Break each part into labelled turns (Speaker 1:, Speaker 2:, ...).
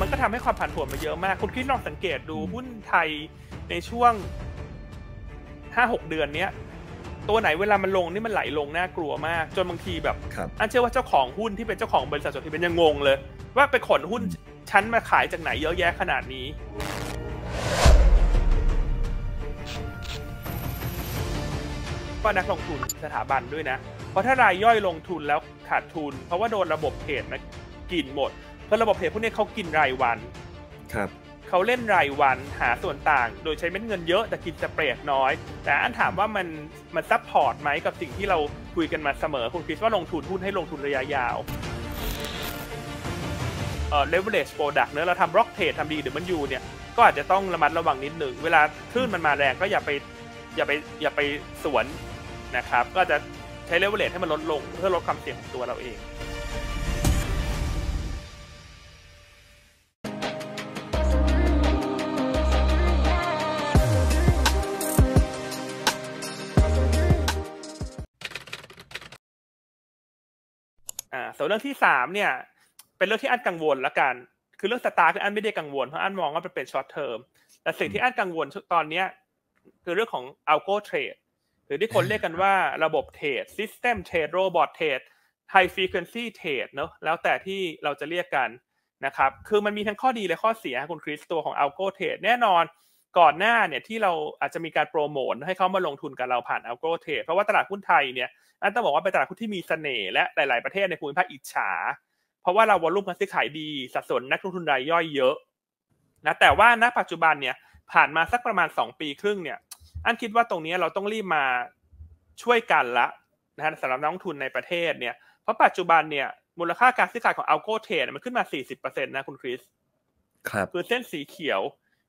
Speaker 1: มันก็ทำให้ความผันผวนมาเยอะมาก คุณคิดลองสังเกตดูหุ้นไทยในช่วงห้าหกเดือนเนี้ยตัวไหนเวลามันลงนี่มันไหลลงน่ากลัวมาก จนบางทีแบบอันเชื่อว่าเจ้าของหุ้นที่เป็นเจ้าของบริษัทจดทะเบียนยังงงเลย ว่าไปขนหุ้นชั้นมาขายจากไหนเยอะแยะขนาดนี้ ก็นักลงทุนสถาบันด้วยนะ เพราะถ้ารายย่อยลงทุนแล้วขาดทุน เพราะว่าโดนระบบเทรดมากินหมดเพราะระบบเทรดพวกนี้เขากินรายวันครับเขาเล่นรายวันหาส่วนต่าง โดยใช้เม็ดเงินเยอะแต่กินสเปรดน้อย แต่อันถามว่ามันมันซับพอร์ตไหมกับสิ่งที่เราคุยกันมาเสมอ คุณคริสว่าลงทุนหุ้นให้ลงทุนระยะยาว เอ่อเลเว r เ g e โ r ดั u c เนื้อเราทำบล็อกเทรดทำดีเดี๋ยวมันอยู่เนี่ยก็อาจจะต้องระมัดระวังนิดหนึ่ง เวลาคลื่นมันมาแรงก็อย่าไปอย่าไปอย่าไปสวนนะครับก็จะใช้เลเวลเลชให้มันลดลงเพื่อลดความเสี่ยงของตัวเราเองอ่าส่วนเรื่องที่สามเนี่ยเป็นเรื่องที่อันกังวลละกัน คือเรื่องสตาร์คืออันไม่ได้กังวล เพราะอันมองว่านเป็นช็อตเทอมแต่สิ่งที่อันกังวลตอนเนี้ยคือเรื่องของอัลโกเทรดหรือที่คนเรียกกันว่าระบบเทรดซิสเต็มเทรดโรบอทเทรดไฮฟรีเควนซี่เทรดเนาะแล้วแต่ที่เราจะเรียกกันนะครับ คือมันมีทั้งข้อดีและข้อเสียคุณคริสตัวของอัลโกเทรดแน่นอนก่อนหน้าเนี่ยที่เราอาจจะมีการโปรโมทให้เขามาลงทุนกับเราผ่านอัลโกเทเพราะว่าตลาดหุ้นไทยเนี่ยนั่นต้องบอกว่าเป็นตลาดหุ้นที่มีเสน่ห์และหลายๆประเทศในภูมิภาคอิจฉา เพราะว่าเราวอลุ่มการซื้อขายดี สัดส่วนนักลงทุนรายย่อยเยอะนะแต่ว่าณ ปัจจุบันเนี่ยผ่านมาสักประมาณ 2 ปีครึ่งเนี่ยอันคิดว่าตรงนี้เราต้องรีบมาช่วยกันละนะฮะสำหรับนักลงทุนในประเทศเนี่ยเพราะปัจจุบันเนี่ยมูลค่าการซื้อขายของอัลโกเทมันขึ้นมา40%นะคุณคริสครับคือเส้นสีเขียว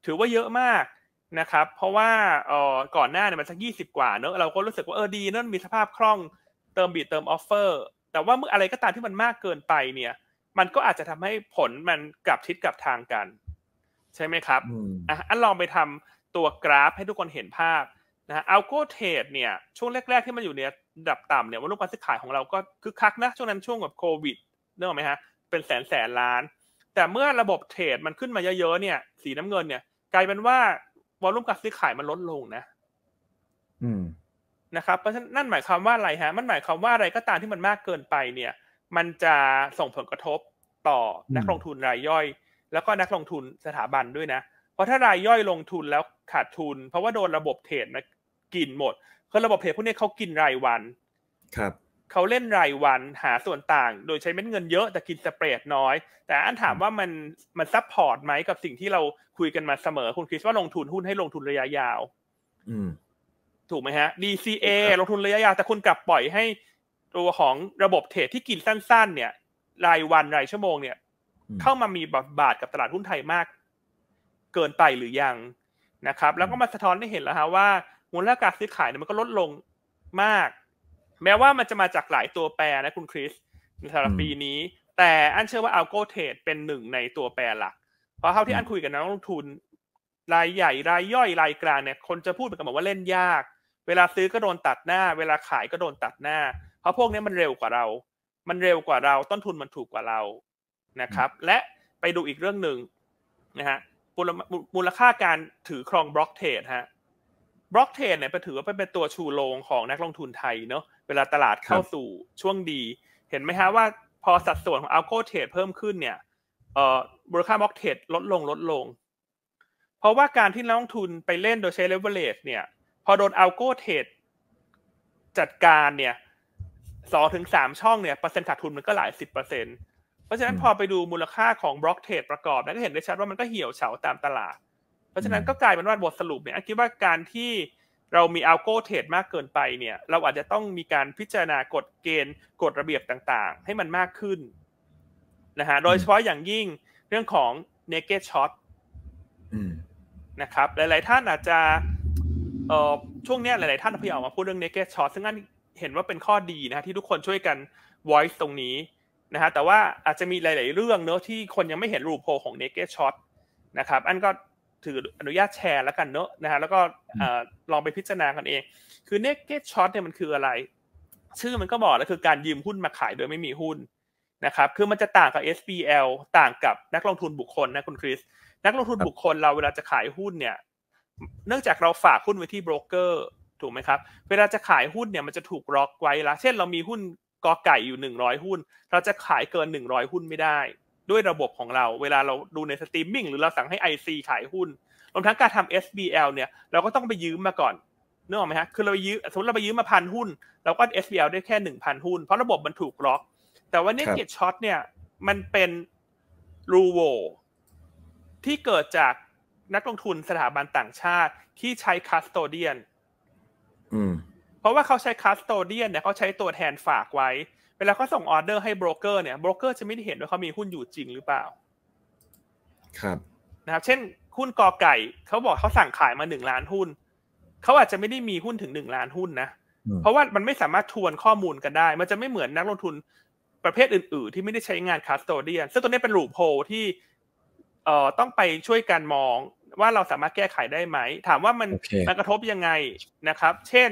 Speaker 1: ถือว่าเยอะมากนะครับเพราะว่าอก่อนหน้าเนี่ยมันสักยี่สิบกว่าเนอะเราก็รู้สึกว่าเออดีนั่นมีสภาพคล่องเติมบีเติมออฟเฟอร์ แต่ว่าเมื่ออะไรก็ตามที่มันมากเกินไปเนี่ย มันก็อาจจะทำให้ผลมันกลับทิศกลับทางกัน ใช่ไหมครับอ่ะอันลองไปทำตัวกราฟให้ทุกคนเห็นภาพนะเอาโกเทดเนี่ย ช่วงแรก ๆที่มันอยู่ใน่ยดับต่ำเนี่ยวันรุ่งการซื้อขายของเราก็คึกคักนะช่วงนั้นช่วงแบบโควิดเนอะไหมฮะเป็นแสนแสนล้าน แต่เมื่อระบบเทรดมันขึ้นมาเยอะๆเนี่ย สีน้ำเงินเนี่ยกลายเป็นว่าวอลุ่มการซื้อขายมันลดลงนะอืมนะครับเพราะฉะนั้นนั่นหมายความว่าอะไรฮะ มันหมายความว่าอะไรก็ตามที่มันมากเกินไปเนี่ย มันจะส่งผลกระทบต่อนักลงทุนรายย่อย แล้วก็นักลงทุนสถาบันด้วยนะเพราะถ้ารายย่อยลงทุนแล้วขาดทุน เพราะว่าโดนระบบเทรดมากินหมดคือระบบเทรดพวกนี้เขากินรายวัน ครับเขาเล่นรายวันหาส่วนต่าง โดยใช้เม็ดเงินเยอะแต่กินสเปรดน้อย แต่อันถามว่ามันมันซับพอร์ตไหมกับสิ่งที่เราคุยกันมาเสมอ คุณคริสว่าลงทุนหุ้นให้ลงทุนระยะยาวอืมถูกไหมฮะ DCA ลงทุนระยะยาว แต่คุณกลับปล่อยให้ตัวของระบบเทรดที่กินสั้นๆ เนี่ย รายวัน รายชั่วโมงเนี่ย เข้ามามีบทบาทกับตลาดหุ้นไทยมากเกินไปหรือยังนะครับ แล้วก็มาสะท้อนให้เห็นแล้วฮะว่ามูลค่าการซื้อขายเนี่ยมันก็ลดลงมากแม้ว่ามันจะมาจากหลายตัวแปรนะคุณคริสใสำหรับปีนี้แต่อันเชื่อว่าอัลโกเทดเป็นหนึ่ง ในตัวแปรหลักเพราะเท่าที่อันคุยกับนักลงทุน รายใหญ่รายย่อยรายกลางเนี่ยคนจะพูดเหมือนกันบอกว่าเล่นยาก เวลาซื้อก็โดนตัดหน้า เวลาขายก็โดนตัดหน้าเพราะพวกนี้มันเร็วกว่าเรา มันเร็วกว่าเราต้นทุนมันถูกกว่าเรานะครับ และไปดูอีกเรื่องหนึ่งนะฮะมูลค่าการถือครองบล็อกเทรดฮะบล็อกเทรดเนี่ยถือว่าเป็นตัวชูโรงของนักลงทุนไทยเนาะ เวลาตลาดเข้าสู่ช่วงดี เห็นไหมฮะว่าพอสัดส่วนของอัลโกเทรดเพิ่มขึ้นเนี่ย เอ่อมูลค่าบล็อกเทรดลดลงลดลง เพราะว่าการที่นักลงทุนไปเล่นโดยใช้เลเวลเลจเนี่ย พอโดนอัลโกเทรดจัดการเนี่ยสองถึงสามช่องเนี่ยเปอร์เซ็นต์ขาดทุนมันก็หลายสิบเปอร์เซ็นต์เพราะฉะนั้นพอไปดูมูลค่าของบล็อกเทรดประกอบแล้วก็เห็นได้ชัดว่ามันก็เหี่ยวเฉาตามตลาดราะฉะนั้นก็กลายเป็นว่าบทสรุปเนี่ย คิดว่าการที่เรามีอัลโกเทรดมากเกินไปเนี่ย เราอาจจะต้องมีการพิจารณากฎเกณฑ์ กฎระเบียบต่าง ๆ ให้มันมากขึ้นนะฮะ โดยเฉพาะอย่างยิ่งเรื่องของเนเกตช็อตนะครับหลายๆท่านอาจจะเอ่อช่วงนี้หลายๆท่านพยายามมาพูดเรื่องเนเกตช็อต ซึ่งนั่นเห็นว่าเป็นข้อดีนะที่ทุกคนช่วยกัน voice ตรงนี้นะฮะ แต่ว่าอาจจะมีหลาย ๆ เรื่องเนอะที่คนยังไม่เห็นรูปโพของเนเกตช็อตนะครับ อันก็ถืออนุญาตแชร์แล้วกันเนอะนะฮะแล้วก็ลองไปพิจารณากันเอง คือเนกเก็ตช็อตเนี่ยมันคืออะไรชื่อมันก็บอกแล้วคือการยืมหุ้นมาขายโดยไม่มีหุ้นนะครับคือมันจะต่างกับ SBL ต่างกับนักลงทุนบุคคลนะคุณคริสนักลงทุนบุคคลเราเวลาจะขายหุ้น เนี่ยเนื่องจากเราฝากหุ้นไว้ที่โบรกเกอร์ถูกไหมครับ เวลาจะขายหุ้นเนี่ยมันจะถูกล็อกไว้ละเช่น เรามีหุ้นกอไก่อยู่หนึ่งร้อยหุ้น เราจะขายเกินหนึ่งร้อยหุ้นไม่ได้ด้วยระบบของเรา เวลาเราดูในสตรีมมิ่งหรือเราสั่งให้ IC ขายหุ้นรวมทั้งการทำ SBL เนี่ย เราก็ต้องไปยืมมาก่อนนึกออกไหมฮะคือเราไปยืมสมมติเราไปยืมมาพันหุ้นเราก็ SBL ได้แค่หนึ่งพันหุ้น เพราะระบบมันถูกล็อก แต่ว่านี่เกตช็อตเนี่ย มันเป็นรูโวที่เกิดจากนักลงทุนสถาบันต่างชาติที่ใช้คัสโตเดียนเพราะว่าเขาใช้คัสโตเดียนเนี่ยเขาใช้ตัวแทนฝากไว้เวลาเขาส่งออเดอร์ให้โบรกเกอร์เนี่ยโบรกเกอร์จะไม่ได้เห็นว่าเขามีหุ้นอยู่จริงหรือเปล่า ครับนะครับเช่นหุ้นกอไก่ เขาบอกเขาสั่งขายมาหนึ่งล้านหุ้น เขาอาจจะไม่ได้มีหุ้นถึงหนึ่งล้านหุ้นนะ เพราะว่ามันไม่สามารถทวนข้อมูลกันได้ มันจะไม่เหมือนนักลงทุนประเภทอื่นๆ ที่ไม่ได้ใช้งานคัสโตเดียนซึ่งตัวนี้เป็นรูปโพที่เอ่อต้องไปช่วยกันมองว่าเราสามารถแก้ไขได้ไหม ถามว่ามัน okay. มันกระทบยังไงนะครับ เช่น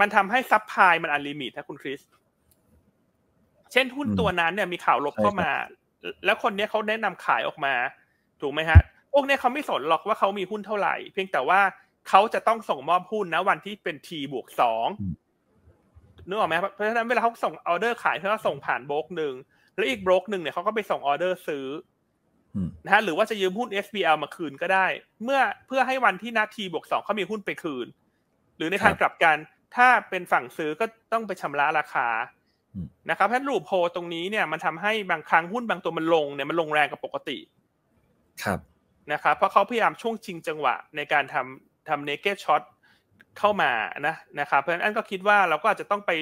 Speaker 1: มันทำให้ซับพลายมันอันลิมิตนะคุณคริสเช่นหุ้นตัวนั้นเนี่ยมีข่าวลบเข้ามา แล้วคนเนี้ยเขาแนะนำขายออกมา ถูกไหมฮะพวกเนี้ยเขาไม่สนหรอกว่าเขามีหุ้นเท่าไหร่ เพียงแต่ว่าเขาจะต้องส่งมอบหุ้นนะวันที่เป็นทีบวกสองนึกออกไหมเพราะฉะนั้นเวลาเขาส่งออเดอร์ขายเขาส่งผ่านโบรกหนึ่งแล้วอีกโบรกหนึ่งเนี่ยเขาก็ไปส่งออเดอร์ซื้อนะฮะ หรือว่าจะยืมหุ้น SBL มาคืนก็ได้ เมื่อเพื่อให้วันที่นาทีบวกสองเขามีหุ้นไปคืนหรือในทางกลับกัน ถ้าเป็นฝั่งซื้อก็ต้องไปชำระราคานะครับถ้ารูปโพตรงนี้เนี่ยมันทำให้บางครั้งหุ้นบางตัวมันลงเนี่ยมันลงแรงกว่าปกติครับนะครับเพราะเขาพยายามช่วงชิงจังหวะในการทำทำเนเกตช็อตเข้ามานะนะครับเพราะฉะนั้นก็คิดว่าเราก็อาจจะต้องไป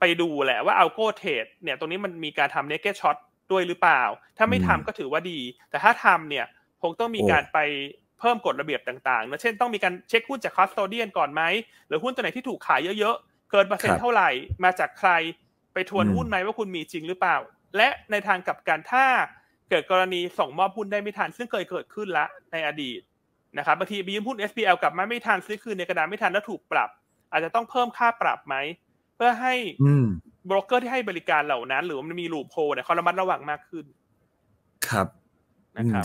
Speaker 1: ไปดูแหละว่าเอาโกเทดเนี่ยตรงนี้มันมีการทำเนเกตช็อตด้วยหรือเปล่า ถ้าไม่ทำก็ถือว่าดี แต่ถ้าทำเนี่ยคงต้องมีการไปเพิ่มกฎระเบียบต่างๆนะเช่น ต้องมีการเช็คหุ้นจากคัสโตเดียนก่อนไหมหรือหุ้นตัวไหนที่ถูกขายเยอะๆ เกินเปอร์เซ็นต์เท่าไหร่มาจากใครไปทวนหุ้นไหมว่าคุณมีจริงหรือเปล่า และในทางกลับกันถ้า เกิดกรณีส่งมอบหุ้นได้ไม่ทันซึ่งเคยเกิดขึ้นละ ในอดีตนะครับบางทีไปยืมหุ้น SPL กลับมาไม่ทันซื้อคืนในกระดานไม่ทันแล้วถูกปรับ อาจจะต้องเพิ่มค่าปรับไหม เพื่อให้บล็อกเกอร์ที่ให้บริการเหล่านั้น หรือมันมีลูปโพเนี่ยเขาระมัดระวังมากขึ้น
Speaker 2: ครับ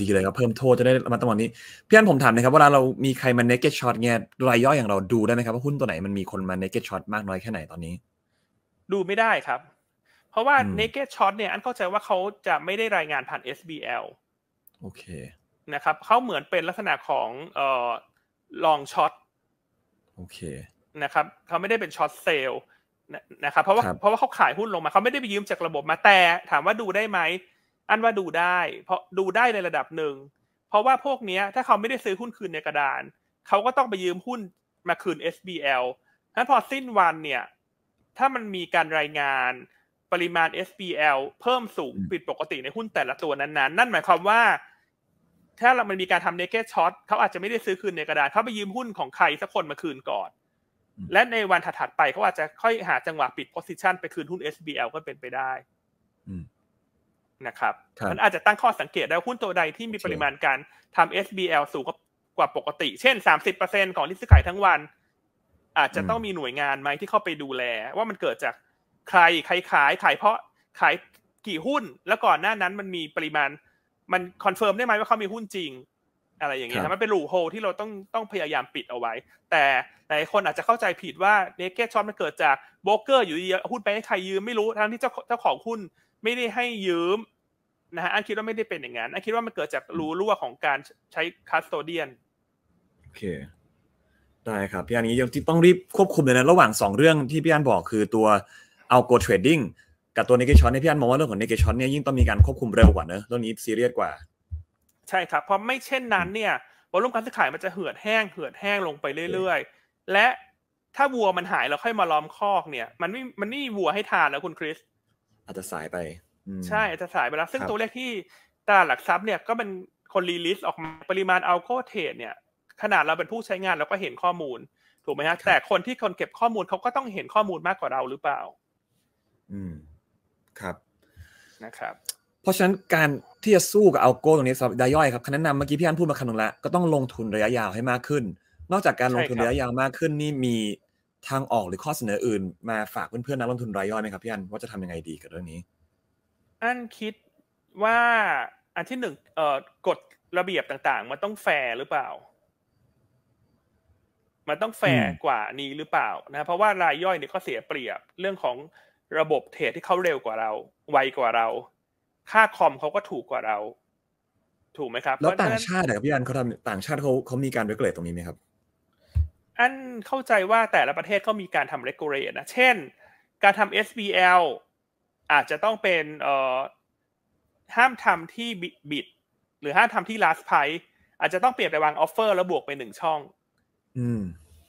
Speaker 2: ดีเลยครับเพิ่มโทษจะได้มาตรวงนี้ พี่อันผมถามนะครับว่าเรามีใครมาเนกเก็ตช็อตเงี้ยรายย่อยอย่างเราดูได้ไหมครับว่าหุ้นตัวไหนมันมีคนมาเนกเก็ตช็อตมากน้อยแค่ไหนตอนนี้
Speaker 1: ดูไม่ได้ครับ เพราะว่า naked short เนี่ยอันเข้าใจว่าเขาจะไม่ได้รายงานผ่าน SBL โอเคนะครับเขาเหมือนเป็นลักษณะของเอ่อลองช็อตโอเคนะครับเขาไม่ได้เป็นช็อตเซลนะครับเพราะว่าเพราะว่าเขาขายหุ้นลงมาเขาไม่ได้ไปยืมจากระบบมาแต่ ถามว่าดูได้ไหมอันว่าดูได้ เพราะดูได้ในระดับหนึ่งเพราะว่าพวกนี้ถ้าเขาไม่ได้ซื้อหุ้นคืนในกระดานเขาก็ต้องไปยืมหุ้นมาคืน SBL นั้นพอสิ้นวันเนี่ยถ้ามันมีการรายงานปริมาณ SBL เพิ่มสูงผิดปกติในหุ้นแต่ละตัวนั้นๆ นั่นหมายความว่า ถ้ามันมีการทำเนเก s ช็อตเขาอาจจะไม่ได้ซื้อคืนในกระดาษเขาไปยืมหุ้นของใครสักคนมาคืนก่อน และในวันถัดๆไปเขาอาจจะค่อยหาจังหวะปิดโพสิชันไปคืนหุ้น SBL ก็เป็นไปได้นะครับมันอาจจะตั้งข้อสังเกตได้หุ้นตัวใดที่มีปริมาณการทำ SBL สูงกว่าปกติเช่น30%ของที่ซื้อขายทั้งวันอาจจะต้องมีหน่วยงานไหมที่เข้าไปดูแลว่ามันเกิดจากใครใครขายขายเพราะขายกี่หุ้นแล้วก่อนหน้านั้นมันมีปริมาณ มันคอนเฟิร์มได้ไหมว่าเขามีหุ้นจริง อะไรอย่างเงี้ยมันเป็นรูโฮที่เราต้องต้องพยายามปิดเอาไว้ แต่หลายคนอาจจะเข้าใจผิดว่าเนเกตช็อตมันเกิดจากโบรกเกอร์ อยู่ดีหุ้นไปให้ใครยืมไม่รู้ทั้งที่เจ้าเจ้าของหุ้นไม่ได้ให้ยืมนะฮะอันคิดว่าไม่ได้เป็นอย่างนั้นอันคิดว่ามันเกิดจากรูรั่วของการใช้คัสโตเดียน
Speaker 2: โอเคได้ครับพี่อันนี้ยังต้องรีบควบคุมเลยนะระหว่าง2เรื่องที่พี่อันบอกคือตัวเอาโกเทรดดิ้งกับตัวเนกชอนเนี่ยพี่อันมองว่าเรื่องของเนกชอนเนี่ยยิ่งต้องมีการควบคุมเร็วกว่าเนอะเรื่องนี้ซีเรียสกว่า
Speaker 1: ใช่ครับเพราะไม่เช่นนั้นเนี่ยวอลุ่มการซื้อขายมันจะเหือดแห้งเหือดแห้งลงไปเรื่อย ๆ และถ้าวัวมันหายเราค่อยมาล้อมคอกเนี่ย มันไม่มันไม่มีวัวให้ทานแล้วคุณคริสอาจจะสายไปใช่อาจจะสายไปแล้วซึ่งตัวเลขที่ตลาดหลักทรัพย์เนี่ยก็เป็นคนรีลิสออกมาปริมาณอัลโกเทรดเนี่ยขนาดเราเป็นผู้ใช้งานเราก็เห็นข้อมูลถูกไหมฮะแต่คนที่คนเก็บข้อมูลเขาก็ต้องเห็นข้อมูลมากกว่าเราหรือเปล่า
Speaker 2: อืมครับนะครับ เพราะฉะนั้นการที่จะสู้กับเอาโก้ตรงนี้สำหรับดายย่อยครับคณะนำเมื่อกี้พี่อันพูดมาคำหนึ่งละก็ต้องลงทุนระยะยาวให้มากขึ้น นอกจากการลงทุนระยะยาวมากขึ้นนี่มีทางออกหรือข้อเสนออื่น มาฝากเพื่อนๆนักลงทุนรายย่อยไหมครับพี่อันว่าจะทำยังไงดีกับเรื่องนี้
Speaker 1: อันคิดว่าอันที่หนึ่งเอ่อกฎระเบียบต่างๆมันต้องแฟร์หรือเปล่ามันต้องแฟร์กว่านี้หรือเปล่านะ เพราะว่ารายย่อยเนี่ยก็เสียเปรียบเรื่องของระบบเทรดที่เขาเร็วกว่าเราไวกว่าเรา ค่าคอมเขาก็ถูกกว่าเรา ถูกไหมครับ แล้วต่างช
Speaker 2: าติเดี่ยพี่อันเขาทำต่างชาติเขาเขามีการเรกเลตตรงนี้ไหมครับ
Speaker 1: อันเข้าใจว่าแต่ละประเทศเขามีการทำเรกูเลตนะเช่น การทำ SBL อาจจะต้องเป็นเอ่อห้ามทำที่บิดหรือห้ามทำที่ last price อาจจะต้องเปลี่ยนไปวางออฟเฟอร์แล้วบวกไปหนึ่งช่องอืม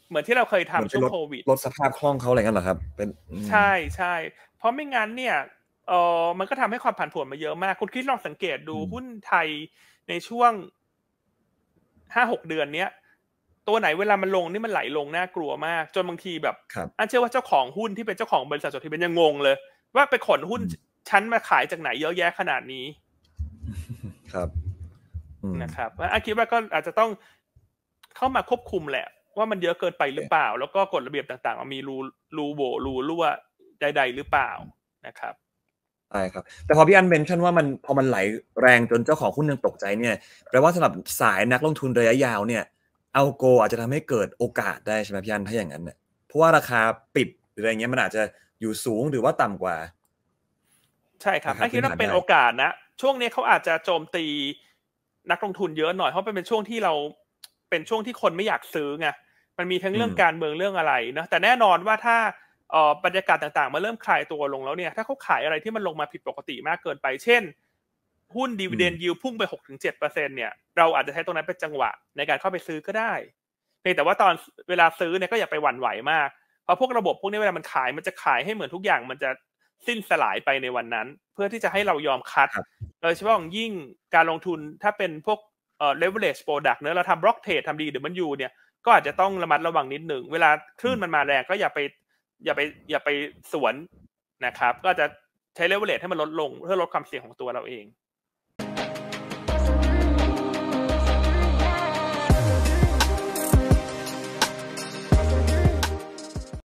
Speaker 1: เหมือนที่เราเคยทำช่วงโควิดลดสภาพค
Speaker 2: ล่องเขาอะไรกันเหรอครับ เป็นใช่
Speaker 1: ใช่เพราะไม่งั้นเนี่ยเออมันก็ทำให้ความผันผวนมาเยอะมาก คุณคิดลองสังเกตดูหุ้นไทยในช่วงห้าหกเดือนเนี้ยตัวไหนเวลามันลงนี่มันไหลลงน่ากลัวมากจนบางทีแบบอันเชื่อว่าเจ้าของหุ้นที่เป็นเจ้าของบริษัทจดทะเบียนยังงงเลย ว่าไปขนหุ้นชั้นมาขายจากไหนเยอะแยะขนาดนี้
Speaker 2: ครับ น
Speaker 1: ะครับอันคิดว่าก็อาจจะต้องเข้ามาควบคุมแหละว่ามันเยอะเกินไปหรือเปล่า แล้วก็กฎระเบียบต่างๆมันมีรูรูโหวรูรั่วใด ๆหรือเปล่านะครับ
Speaker 2: ใช่ครับ แต่พอพี่อันเมนชั่นว่ามันพอมันไหลแรงจนเจ้าของหุ้นยังตกใจเนี่ย แปลว่าสำหรับสายนักลงทุนระยะยาวเนี่ยเอาโกอาจจะทำให้เกิดโอกาสได้ใช่ไหมพี่อันถ้าอย่างนั้นเนี่ยเพราะว่าราคาปิดหรืออะไรเงี้ยมันอาจจะอยู่สูงหรือว่าต่ำกว่า
Speaker 1: ใช่ครับอ้นคิดว่าเป็นโอกาสนะ ช่วงนี้เขาอาจจะโจมตีนักลงทุนเยอะหน่อย เพราะเป็นช่วงที่เราเป็นช่วงที่คนไม่อยากซื้อไงมันมีทั้งเรื่องการเมืองเรื่องอะไรนะแต่แน่นอนว่าถ้าบรรยากาศต่างๆ มาเริ่มคลายตัวลงแล้วเนี่ยถ้าเขาขายอะไรที่มันลงมาผิดปกติมากเกินไป เช่นหุ้นดีเวเดนยิวพุ่งไปหกถึงเจ็็ดเเปอร์ซนเนี่ยเราอาจจะใช้ตรงนั้นเป็นจังหวะ ในการเข้าไปซื้อก็ได้แต่ว่าตอนเวลาซื้อเนี่ยก็อย่าไปหวั่นไหวมากเพราะพวกระบบพวกนี้เวลามันขาย มันจะขายให้เหมือนทุกอย่างมันจะสิ้นสลายไปในวันนั้น เพื่อที่จะให้เรายอมคัดโดยเฉพาะยิ่งการลงทุนถ้าเป็นพวกเอ่อลเวอเรจโปรดักต์เนื้อเราทำบล็อกเทรดทำดีเดี๋ยวมันอยู่เนี่ยก็อาจจะต้องระมัดระวังนิดหนึ่ง เวลาคลื่นมันมาแรงก็อย่าไปอย่าไปอย่าไปสวนนะครับ ก็จะใช้เลเวลเลทให้มันลดลงเพื่อลดความเสี่ยงของตัวเราเอง